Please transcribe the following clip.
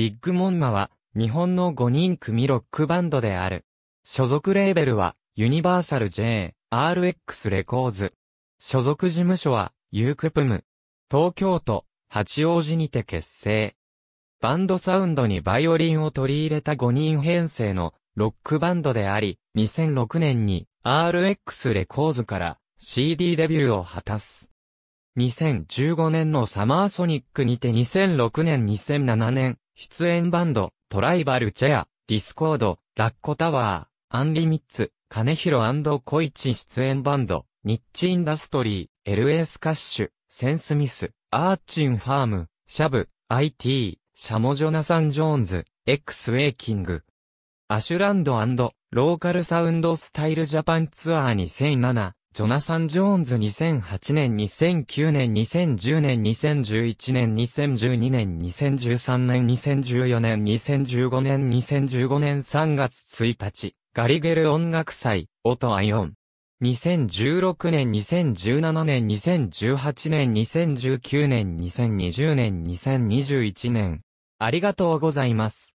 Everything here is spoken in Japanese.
ビッグモンマは日本の5人組ロックバンドである。所属レーベルはユニバーサル J、RX レコーズ。所属事務所はユークプム。東京都八王子にて結成。バンドサウンドにバイオリンを取り入れた5人編成のロックバンドであり、2006年に RX レコーズから CD デビューを果たす。2015年のサマーソニックにて2006年2007年出演バンド、トライバルチェア、ディスコード、ラッコタワー、アンリミッツ、金広イチ出演バンド、ニッチインダストリー、LA スカッシュ、センスミス、アーチンファーム、シャブ、IT、シャモジョナサン・ジョーンズ、X ウェイキング。アシュランドローカルサウンドスタイルジャパンツアー2007、ジョナサン・ジョーンズ2008年2009年2010年2011年2012年2013年2014年2015年2015年3月1日ガリゲル音楽祭オトアイオン。2016年2017年2018年2019年2020年2021年ありがとうございます。